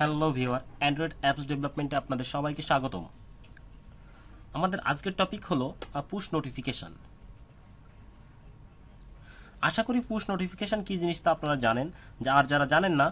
hello viewer Android apps ডেভেলপমেন্টে আপনাদের সবাইকে স্বাগতম আমাদের আজকের টপিক হলো পুশ নোটিফিকেশান আশা করি পুশ নোটিফিকেশান কী জিনিস তা আপনারা জানেন আর যারা জানেন না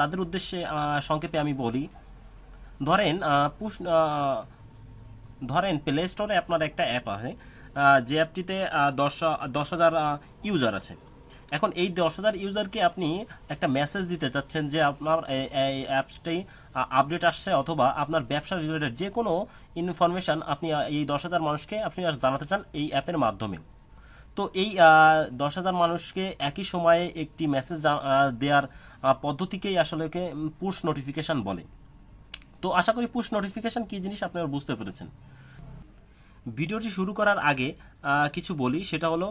তাদের উদ্দেশ্যে সংক্ষেপে আমি বলি ধরেন পুশ ধরেন প্লে স্টোরে আপনার একটা অ্যাপ আছে যে অ্যাপটিতে দশ দশ হাজার ইউজার আছে এখন এই দশ হাজার ইউজারকে আপনি একটা মেসেজ দিতে চাচ্ছেন যে আপনার এই অ্যাপসটি আপডেট আসছে অথবা আপনার ব্যবসা রিলেটেড যে কোনো ইনফরমেশান আপনি এই দশ হাজার মানুষকে আপনি জানাতে চান এই অ্যাপের মাধ্যমে তো এই দশ হাজার মানুষকে একই সময়ে একটি মেসেজ দেওয়ার পদ্ধতিকেই আসলে পুশ নোটিফিকেশান বলে তো আশা করি পুশ নোটিফিকেশান কী জিনিস আপনারা বুঝতে পেরেছেন ভিডিওটি শুরু করার আগে কিছু বলি সেটা হলো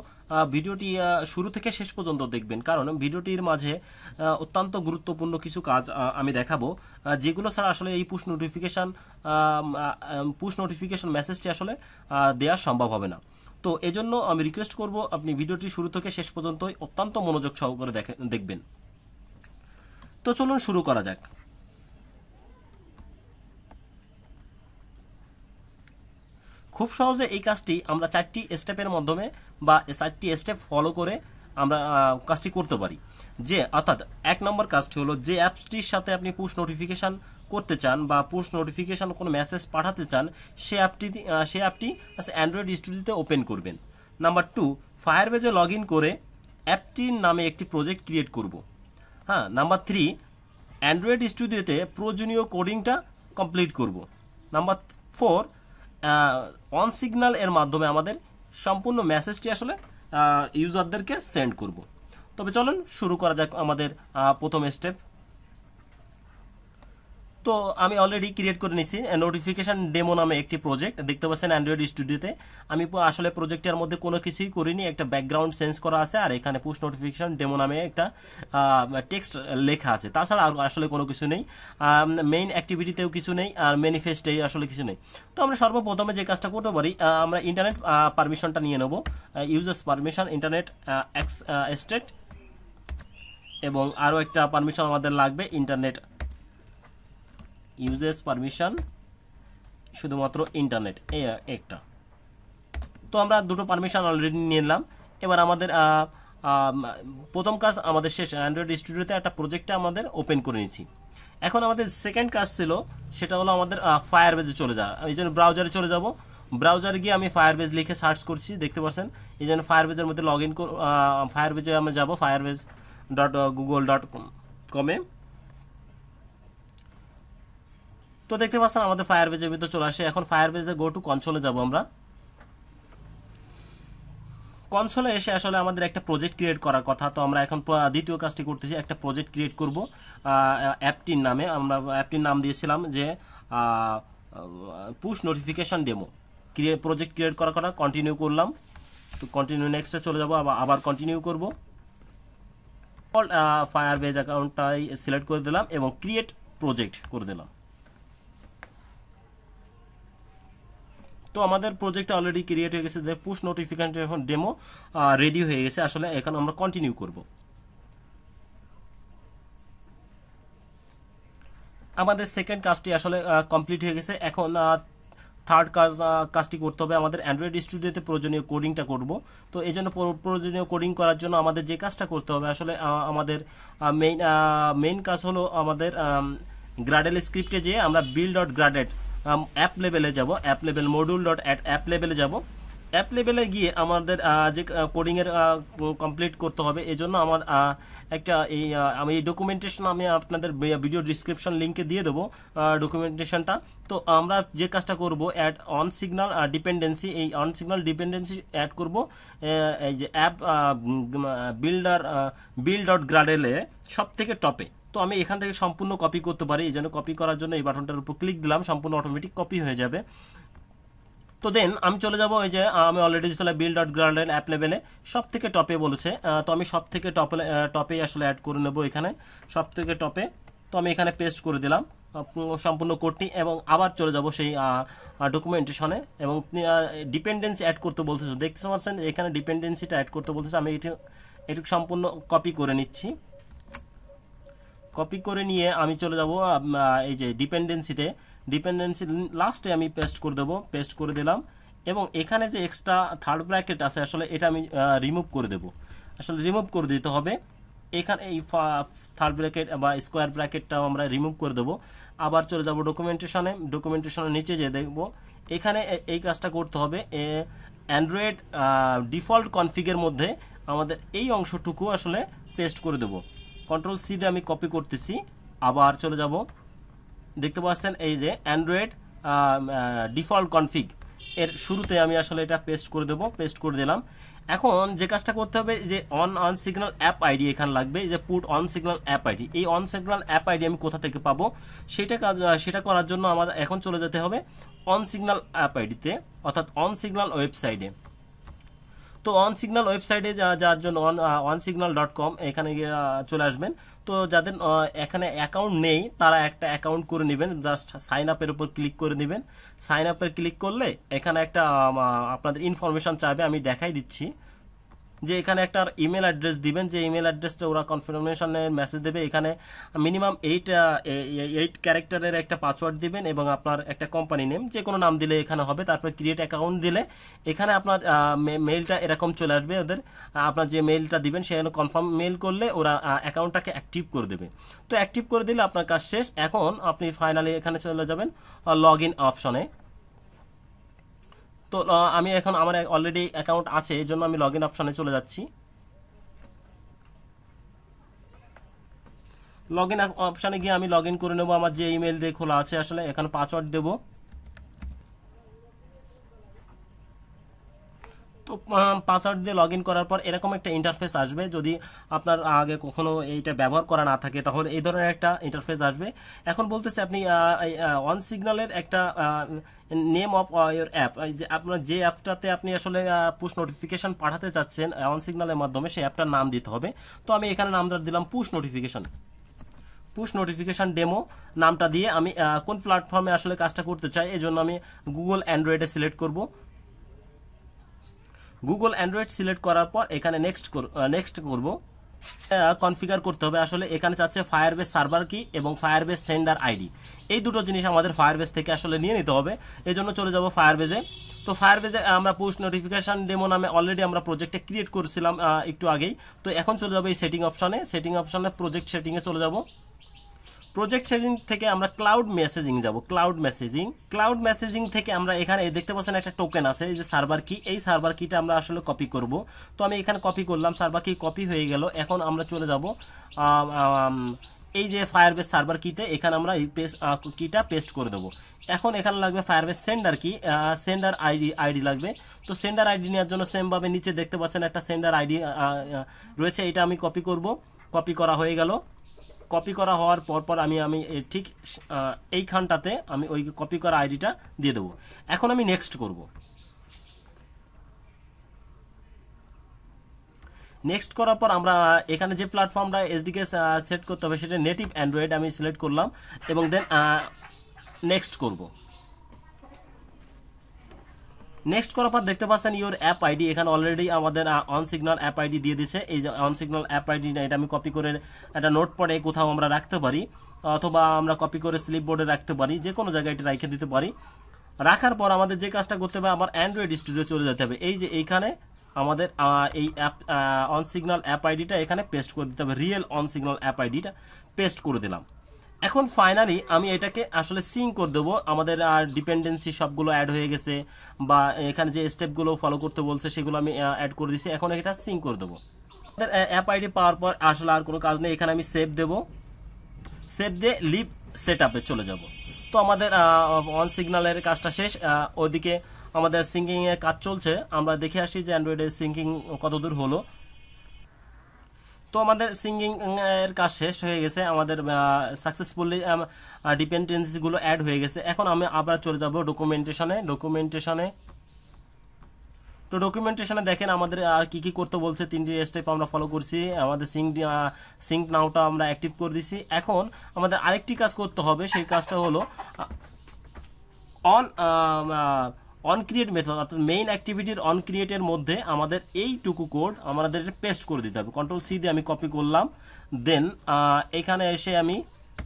ভিডিওটি শুরু থেকে শেষ পর্যন্ত দেখবেন কারণ ভিডিওটির মাঝে অত্যন্ত গুরুত্বপূর্ণ কিছু কাজ আমি দেখাবো যেগুলো স্যার আসলে এই পুশ নোটিফিকেশান পুশ নোটিফিকেশান মেসেজটি আসলে দেওয়া সম্ভব হবে না তো এজন্য আমি রিকোয়েস্ট করব আপনি ভিডিওটি শুরু থেকে শেষ পর্যন্ত অত্যন্ত মনোযোগ সহকারে দেখে দেখবেন তো চলুন শুরু করা যাক খুব সহজে এই কাজটি আমরা চারটি স্টেপের মাধ্যমে বা চারটি স্টেপ ফলো করে আমরা কাজটি করতে পারি যে অর্থাৎ এক নম্বর কাজটি হলো যে অ্যাপসটির সাথে আপনি পুশ নোটিফিকেশান করতে চান বা পুশ নোটিফিকেশান কোনো মেসেজ পাঠাতে চান সে অ্যাপটি সে অ্যাপটি অ্যান্ড্রয়েড আচ্ছা, স্টুডিওতে ওপেন করবেন নাম্বার টু ফায়ারবেজে লগ ইন করে অ্যাপটির নামে একটি প্রজেক্ট ক্রিয়েট করব হ্যাঁ নাম্বার থ্রি অ্যান্ড্রয়েড স্টুডিওতে প্রয়োজনীয় কোডিংটা কমপ্লিট করব নাম্বার ফোর অন সিগন্যাল এর মাধ্যমে আমাদের সম্পূর্ণ মেসেজটি আসলে ইউজারদেরকে সেন্ড করব তবে চলুন শুরু করা যাক আমাদের প্রথম স্টেপ তো আমি অলরেডি ক্রিয়েট করে নিছি নোটিফিকেশান ডেমো নামে একটি প্রজেক্ট দেখতে পাচ্ছেন অ্যান্ড্রয়েড স্টুডিওতে আমি আসলে প্রজেক্টের মধ্যে কোনো কিছুই করিনি একটা ব্যাকগ্রাউন্ড চেঞ্জ করা আছে আর এখানে পুস্ট নোটিফিকেশান ডেমো নামে একটা টেক্সট লেখা আছে তাছাড়া আর আসলে কোনো কিছু নেই মেইন অ্যাক্টিভিটিতেও কিছু নেই আর ম্যানিফেস্টেই আসলে কিছু নেই তো আমরা সর্বপ্রথমে যে কাজটা করতে পারি আমরা ইন্টারনেট পারমিশনটা নিয়ে নেব ইউজার্স পারমিশন ইন্টারনেট এক্স এস্টেট এবং আরও একটা পারমিশন আমাদের লাগবে ইন্টারনেট ইউজেস পারমিশন শুধুমাত্র ইন্টারনেট এই একটা তো আমরা দুটো পারমিশন অলরেডি নিলাম এবার আমাদের প্রথম কাজ আমাদের শেষ অ্যান্ড্রয়েড স্টুডিওতে একটা প্রজেক্টটা আমাদের ওপেন করে নিয়েছি এখন আমাদের সেকেন্ড কাজ ছিল সেটা হলো আমাদের ফায়ারবেজে চলে যাওয়া এই জন্য ব্রাউজারে চলে যাব ব্রাউজারে গিয়ে আমি ফায়ারবেজ লিখে সার্চ করছি দেখতে পাচ্ছেন এই জন্য ফায়ারবেজের মধ্যে লগ ইন ফায়ারবেজে আমরা যাব ফায়ারবেজ ডট গুগল ডট কমে তো দেখতে পাচ্ছেন আমাদের ফায়ার বেজের ভিতরে চলে আসে এখন ফায়ার বেজে গো টু কনসোলে যাব আমরা কনসোলে এসে আসলে আমাদের একটা প্রজেক্ট ক্রিয়েট করার কথা তো আমরা এখন দ্বিতীয় কাজটি করতেছি একটা প্রজেক্ট ক্রিয়েট করব অ্যাপটির নামে আমরা অ্যাপটির নাম দিয়েছিলাম যে push notification demo create project create করার কথা কন্টিনিউ করলাম তো কন্টিনিউ নেক্সটে চলে যাবো আবার কন্টিনিউ করব ফায়ার বেজ অ্যাকাউন্টটাই সিলেক্ট করে দিলাম এবং ক্রিয়েট প্রজেক্ট করে দিলাম তো আমাদের প্রজেক্টটা অলরেডি ক্রিয়েট হয়ে গেছে পুশ নোটিফিকেশন এখন ডেমো রেডি হয়ে গেছে আসলে এখন আমরা কন্টিনিউ করব আমাদের সেকেন্ড কাজটি আসলে কমপ্লিট হয়ে গেছে এখন থার্ড কাজ কাজটি করতে হবে আমাদের অ্যান্ড্রয়েড স্টুডিওতে প্রয়োজনীয় কোডিংটা করব তো এই জন্য প্রয়োজনীয় কোডিং করার জন্য আমাদের যে কাজটা করতে হবে আসলে আমাদের মেইন মেইন কাজ হলো আমাদের গ্রাডেল স্ক্রিপ্টে যেয়ে আমরা বিল ডট গ্রাডেড অ্যাপ লেভেলে যাব app level module dot at app লেভেলে যাব অ্যাপ লেভেলে গিয়ে আমাদের যে কোডিংয়ের কমপ্লিট করতে হবে এজন্য আমার একটা এই আমি এই ডকুমেন্টেশন আমি আপনাদের ভিডিও ডিসক্রিপশন লিঙ্কে দিয়ে দেবো ডকুমেন্টেশনটা তো আমরা যে কাজটা করব অ্যাড অন সিগনাল ডিপেন্ডেন্সি এই অন সিগনাল ডিপেন্ডেন্সি অ্যাড করব এই যে অ্যাপ বিল্ডার বিল ডট গ্রাডেলে সব থেকে টপে তো আমি এখান থেকে সম্পূর্ণ কপি করতে পারি এই জন্য কপি করার জন্য এই বাটনটার উপর ক্লিক দিলাম সম্পূর্ণ অটোমেটিক কপি হয়ে যাবে তো দেন আমি চলে যাব ওই যে আমি অলরেডি চলে বিল ডট গ্রাউন্ডের অ্যাপ লেভেলে সব থেকে টপে বলেছে তো আমি সব থেকে টপে টপেই আসলে অ্যাড করে নেব এখানে সব থেকে টপে তো আমি এখানে পেস্ট করে দিলাম সম্পূর্ণ কোডটি এবং আবার চলে যাব সেই ডকুমেন্টেশনে এবং ডিপেন্ডেন্সি অ্যাড করতে বলতেছে দেখতে পাচ্ছেন এখানে ডিপেন্ডেন্সিটা অ্যাড করতে বলতেছে আমি এটি এটুকু সম্পূর্ণ কপি করে নিচ্ছি কপি করে নিয়ে আমি চলে যাব এই যে ডিপেন্ডেন্সিতে ডিপেন্ডেন্সি লাস্টে আমি পেস্ট করে দেবো পেস্ট করে দিলাম এবং এখানে যে এক্সট্রা থার্ড ব্র্যাকেট আছে আসলে এটা আমি রিমুভ করে দেব আসলে রিমুভ করে দিতে হবে এখানে এই থার্ড ব্র্যাকেট বা স্কোয়ার ব্র্যাকেটটাও আমরা রিমুভ করে দেবো আবার চলে যাব ডকুমেন্টেশনে ডকুমেন্টেশনের নিচে যেয়ে দেখব এখানে এই কাজটা করতে হবে অ্যান্ড্রয়েড ডিফল্ট কনফিগের মধ্যে আমাদের এই অংশটুকু আসলে পেস্ট করে দেবো কন্ট্রোল সি দিয়ে আমি কপি করতেছি আবার চলে যাব দেখতে পাচ্ছেন এই যে অ্যান্ড্রয়েড ডিফল্ট কনফিগ এর শুরুতে আমি আসলে এটা পেস্ট করে দেবো পেস্ট করে দিলাম এখন যে কাজটা করতে হবে যে on OneSignal app ID এখানে লাগবে যে put OneSignal app ID এই অন সিগন্যাল অ্যাপ আইডি আমি কোথা থেকে পাবো সেটা কাজ সেটা করার জন্য আমাদের এখন চলে যেতে হবে অন সিগন্যাল অ্যাপ আইডিতে অর্থাৎ অন সিগন্যাল ওয়েবসাইটে তো অন সিগনাল ওয়েবসাইটে যাওয়ার জন্য on OneSignal dot com এখানে গিয়ে চলে আসবেন তো যাদের এখানে অ্যাকাউন্ট নেই তারা একটা অ্যাকাউন্ট করে নেবেন জাস্ট সাইন আপের উপর ক্লিক করে নেবেন সাইন আপের ক্লিক করলে এখানে একটা আপনাদের ইনফরমেশান চাইবে আমি দেখাই দিচ্ছি যে এখানে একটা ইমেল অ্যাড্রেস দিবেন যে ইমেল অ্যাড্রেসটা ওরা কনফার্মেশনের মেসেজ দেবে এখানে মিনিমাম এইট এইট ক্যারেক্টারের একটা পাসওয়ার্ড দিবেন এবং আপনার একটা কোম্পানি নেম যে কোনো নাম দিলে এখানে হবে তারপর ক্রিয়েট অ্যাকাউন্ট দিলে এখানে আপনার মেলটা এরকম চলে আসবে ওদের আপনার যে মেলটা দিবেন সেখানে কনফার্ম মেল করলে ওরা অ্যাকাউন্টটাকে অ্যাক্টিভ করে দেবে তো অ্যাক্টিভ করে দিলে আপনার কাজ শেষ এখন আপনি ফাইনালি এখানে চলে যাবেন লগ ইন অপশনে তো আমি এখন আমার অলরেডি অ্যাকাউন্ট আছে এই জন্য আমি লগ ইন অপশানে চলে যাচ্ছি লগ ইন অপশানে গিয়ে আমি লগ ইন করে নেবো আমার যে ইমেল দিয়ে খোলা আছে আসলে এখানে পাসওয়ার্ড দেবো পাসওয়ার্ড দিয়ে লগ করার পর এরকম একটা ইন্টারফেস আসবে যদি আপনার আগে কখনও এইটা ব্যবহার করা না থাকে তাহলে এই ধরনের একটা ইন্টারফেস আসবে এখন বলতেছে আপনি ওয়ান সিগনালের একটা নেম অফ ইয়োর অ্যাপ যে আপনার যে অ্যাপটাতে আপনি আসলে পুশ নোটিফিকেশান পাঠাতে চাচ্ছেন অন সিগন্যালের মাধ্যমে সেই অ্যাপটার নাম দিতে হবে তো আমি এখানে নামটা দিলাম push notification push notification demo নামটা দিয়ে আমি কোন প্ল্যাটফর্মে আসলে কাজটা করতে চাই এই জন্য আমি গুগল অ্যান্ড্রয়েডে সিলেক্ট করব গুগল অ্যান্ড্রয়েড সিলেক্ট করার পর এখানে নেক্সট নেক্সট করব কনফিগার করতে হবে আসলে এখানে চাচ্ছে ফায়ার বেস সার্ভার কি এবং ফায়ার বেস সেন্ডার আইডি এই দুটো জিনিস আমাদের ফায়ার বেস থেকে আসলে নিয়ে নিতে হবে এই জন্য চলে যাব বেজে তো ফায়ার বেজে আমরা পোস্ট নোটিফিকেশান ডেমো নামে অলরেডি আমরা প্রজেক্টটা ক্রিয়েট করেছিলাম একটু আগেই তো এখন চলে যাবো এই সেটিং অপশানে সেটিং অপশানে প্রজেক্ট সেটিংয়ে চলে যাব প্রজেক্ট সেটিং থেকে আমরা ক্লাউড মেসেজিং যাব ক্লাউড মেসেজিং ক্লাউড মেসেজিং থেকে আমরা এখানে দেখতে পাচ্ছেন একটা টোকেন আছে এই যে সার্ভার কি এই সার্ভার কিটা আমরা আসলে কপি করব তো আমি এখানে কপি করলাম সার্ভার কি কপি হয়ে গেল এখন আমরা চলে যাব এই যে ফায়ার বেস সার্ভার কিতে এখানে আমরা এই কিটা পেস্ট করে দেবো এখন এখানে লাগবে ফায়ার বেস সেন্ডার কি সেন্ডার আইডি আইডি লাগবে তো সেন্ডার আইডি নেওয়ার জন্য সেমভাবে নিচে দেখতে পাচ্ছেন একটা সেন্ডার আইডি রয়েছে এটা আমি কপি করব কপি করা হয়ে গেল কপি করা হওয়ার পরপর আমি আমি ঠিক এইখানটাতে আমি ওই কপি করা আইডিটা দিয়ে দেবো এখন আমি নেক্সট করব নেক্সট করার পর আমরা এখানে যে প্ল্যাটফর্মটা এসডিকে সেট করতে হবে সেটা নেটিভ অ্যান্ড্রয়েড আমি সিলেক্ট করলাম এবং দেন নেক্সট করবো নেক্সট করার পর দেখতে পাচ্ছেন ইউর অ্যাপ আইডি এখানে অলরেডি আমাদের অন সিগনাল অ্যাপ আইডি দিয়ে দিছে এই যে অন সিগনাল অ্যাপ আইডি এটা আমি কপি করে একটা নোট পড়ে কোথাও আমরা রাখতে পারি অথবা আমরা কপি করে স্লিপ বোর্ডে রাখতে পারি যে কোনো জায়গায় এটা রেখে দিতে পারি রাখার পর আমাদের যে কাজটা করতে হবে আমার অ্যান্ড্রয়েড স্টুডিও চলে যেতে হবে এই যে এইখানে আমাদের এই অ্যাপ অন সিগনাল অ্যাপ আইডিটা এখানে পেস্ট করে দিতে হবে রিয়েল অন সিগনাল অ্যাপ আইডিটা পেস্ট করে দিলাম এখন ফাইনালি আমি এটাকে আসলে সিং করে দেবো আমাদের আর ডিপেন্ডেন্সি সবগুলো অ্যাড হয়ে গেছে বা এখানে যে স্টেপগুলো ফলো করতে বলছে সেগুলো আমি অ্যাড করে দিছি এখন এটা সিং করে দেবো আমাদের অ্যাপ আইডি পাওয়ার পর আসলে আর কোনো কাজ নেই এখানে আমি সেভ দেবো সেভ দিয়ে লিপ সেট চলে যাব তো আমাদের অন সিগনালের কাজটা শেষ ওইদিকে আমাদের সিঙ্কিংয়ের কাজ চলছে আমরা দেখে আসি যে অ্যান্ড্রয়েডের সিঙ্কিং কতদূর হলো তো আমাদের সিঙ্গিং এর কাজ শেষ হয়ে গেছে আমাদের সাকসেসফুলি ডিপেন্ডেন্সিগুলো অ্যাড হয়ে গেছে এখন আমি আবার চলে যাব ডকুমেন্টেশনে ডকুমেন্টেশনে তো ডকুমেন্টেশনে দেখেন আমাদের আর কী কী করতে বলছে তিনটি স্টেপ আমরা ফলো করছি আমাদের সিঙ্ক সিঙ্ক নাওটা আমরা অ্যাক্টিভ করে দিছি এখন আমাদের আরেকটি কাজ করতে হবে সেই কাজটা হলো অন অনক্রিয়েট মেথড অর্থাৎ মেইন অ্যাক্টিভিটির অনক্রিয়েটের মধ্যে আমাদের এইটুকু কোড আমাদের পেস্ট করে দিতে হবে কন্ট্রোল সি দিয়ে আমি কপি করলাম দেন এখানে এসে আমি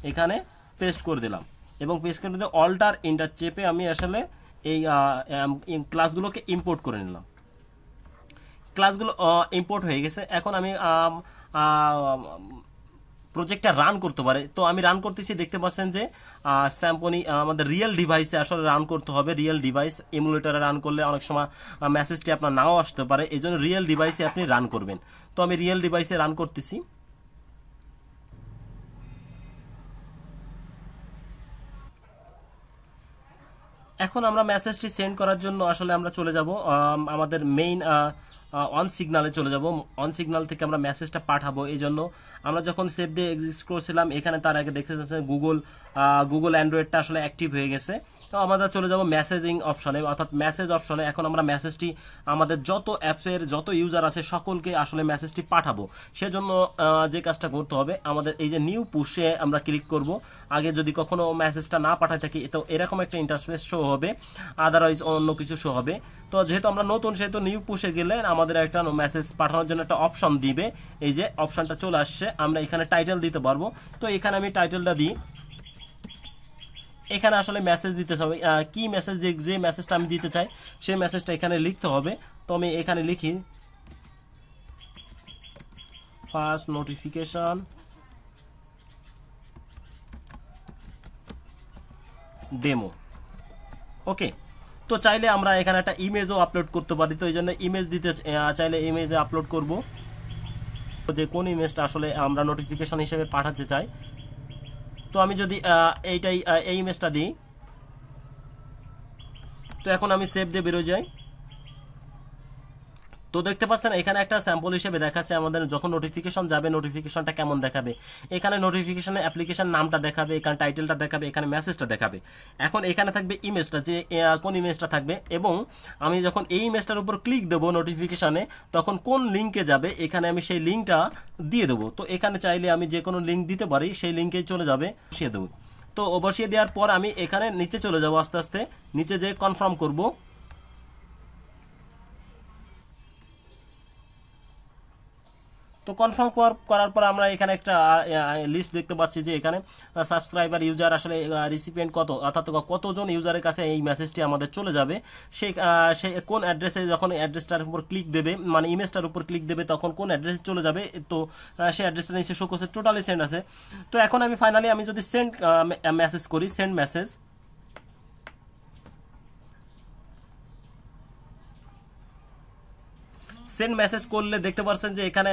এখানে পেস্ট করে দিলাম এবং পেস্ট করে দিয়ে অল্টার ইন্টার চেপে আমি আসলে এই ক্লাসগুলোকে ইম্পোর্ট করে নিলাম ক্লাসগুলো ইম্পোর্ট হয়ে গেছে এখন আমি প্রজেক্টটা রান করতে পারে তো আমি রান করতেছি দেখতে পাচ্ছেন যে স্যাম্পনি আমাদের রিয়েল ডিভাইসে আসলে রান করতে হবে রিয়েল ডিভাইস এমুলেটারে রান করলে অনেক সময় মেসেজটি আপনার নাও আসতে পারে এই জন্য রিয়েল ডিভাইসে আপনি রান করবেন তো আমি রিয়েল ডিভাইসে রান করতেছি এখন আমরা মেসেজটি সেন্ড করার জন্য আসলে আমরা চলে যাব আমাদের মেইন অন সিগনালে চলে যাব অন সিগনাল থেকে আমরা মেসেজটা পাঠাবো এই জন্য আমরা যখন সেভ দিয়ে এক্সিস্ট করছিলাম এখানে তার আগে দেখতে যাচ্ছে গুগল গুগল অ্যান্ড্রয়েডটা আসলে অ্যাক্টিভ হয়ে গেছে তো আমরা চলে যাব মেসেজিং অপশনে অর্থাৎ মেসেজ অপশনে এখন আমরা মেসেজটি আমাদের যত অ্যাপসের যত ইউজার আছে সকলকে আসলে মেসেজটি পাঠাবো সেজন্য যে কাজটা করতে হবে আমাদের এই যে নিউ পুষে আমরা ক্লিক করব আগে যদি কখনো মেসেজটা না পাঠাই থাকি তো এরকম একটা ইন্টারফেস শো হবে আদারওয়াইজ অন্য কিছু শো হবে তো যেহেতু আমরা নতুন সেহেতু নিউ পুষে গেলে আমাদের একটা মেসেজ পাঠানোর জন্য একটা অপশন দিবে এই যে অপশনটা চলে আসছে আমরা এখানে টাইটেল দিতে পারবো তো এখানে আমি টাইটেলটা দিই এখানে আসলে মেসেজ দিতে হবে কি মেসেজ যে যে মেসেজটা আমি দিতে চাই সেই মেসেজটা এখানে লিখতে হবে তো আমি এখানে লিখি ফার্স্ট নোটিফিকেশন ডেমো ওকে তো চাইলে আমরা এখানে একটা ইমেজও আপলোড করতে পারি তো এই জন্য ইমেজ দিতে চাইলে ইমেজে আপলোড করব যে কোন ইমেজটা আসলে আমরা নোটিফিকেশান হিসেবে পাঠাতে চাই তো আমি যদি এইটাই এই ইমেজটা দিই তো এখন আমি সেভ দিয়ে বেরোয় যাই তো দেখতে পাচ্ছেন এখানে একটা স্যাম্পল হিসেবে দেখাচ্ছে আমাদের যখন নোটিফিকেশন যাবে নোটিফিকেশনটা কেমন দেখাবে এখানে নোটিফিকেশনে অ্যাপ্লিকেশন নামটা দেখাবে এখানে টাইটেলটা দেখাবে এখানে মেসেজটা দেখাবে এখন এখানে থাকবে ইমেজটা যে কোন ইমেজটা থাকবে এবং আমি যখন এই ইমেজটার উপর ক্লিক দেবো নোটিফিকেশানে তখন কোন লিঙ্কে যাবে এখানে আমি সেই লিঙ্কটা দিয়ে দেবো তো এখানে চাইলে আমি যে কোনো লিঙ্ক দিতে পারি সেই লিঙ্কেই চলে যাবে সে দেবো তো বসিয়ে দেওয়ার পর আমি এখানে নিচে চলে যাব আস্তে আস্তে নিচে যে কনফার্ম করব তো কনফার্ম করার পর আমরা এখানে একটা লিস্ট দেখতে পাচ্ছি যে এখানে সাবস্ক্রাইবার ইউজার আসলে রিসিপিয়েন্ট কত অর্থাৎ কতজন ইউজারের কাছে এই মেসেজটি আমাদের চলে যাবে সে সে কোন অ্যাড্রেসে যখন অ্যাড্রেসটার উপর ক্লিক দেবে মানে ইমেজটার উপর ক্লিক দেবে তখন কোন অ্যাড্রেসে চলে যাবে তো সেই অ্যাড্রেসটা নিচে শো করছে টোটালি সেন্ড আছে তো এখন আমি ফাইনালি আমি যদি সেন্ড মেসেজ করি সেন্ড মেসেজ সেন্ড মেসেজ করলে দেখতে পারছেন যে এখানে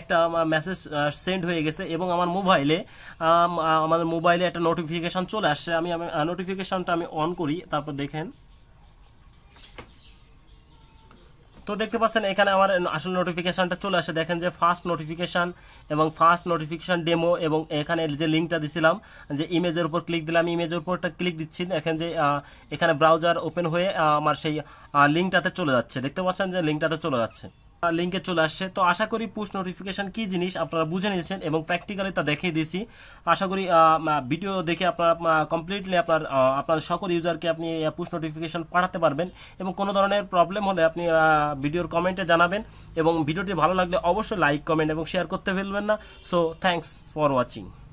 একটা মেসেজ সেন্ড হয়ে গেছে এবং আমার মোবাইলে আমাদের মোবাইলে একটা নোটিফিকেশান চলে আসছে আমি নোটিফিকেশানটা আমি অন করি তারপর দেখেন তো দেখতে পাচ্ছেন এখানে আমার আসল নোটিফিকেশানটা চলে আসে দেখেন যে ফার্স্ট নোটিফিকেশান এবং ফার্স্ট নোটিফিকেশান ডেমো এবং এখানে যে লিঙ্কটা দিছিলাম যে ইমেজের উপর ক্লিক দিলাম ইমেজের উপর একটা ক্লিক দিচ্ছি দেখেন যে এখানে ব্রাউজার ওপেন হয়ে আমার সেই লিঙ্কটাতে চলে যাচ্ছে দেখতে পাচ্ছেন যে লিঙ্কটাতে চলে যাচ্ছে লিঙ্কে চলে আসছে তো আশা করি পুশ নোটিফিকেশান কী জিনিস আপনারা বুঝে নিয়েছেন এবং প্র্যাকটিক্যালি তা দেখিয়ে দিয়েছি আশা করি ভিডিও দেখে আপনারা কমপ্লিটলি আপনার আপনার সকল ইউজারকে আপনি পুশ নোটিফিকেশান পাঠাতে পারবেন এবং কোনো ধরনের প্রবলেম হলে আপনি ভিডিওর কমেন্টে জানাবেন এবং ভিডিওটি ভালো লাগলে অবশ্যই লাইক কমেন্ট এবং শেয়ার করতে ফেলবেন না সো থ্যাংকস ফর ওয়াচিং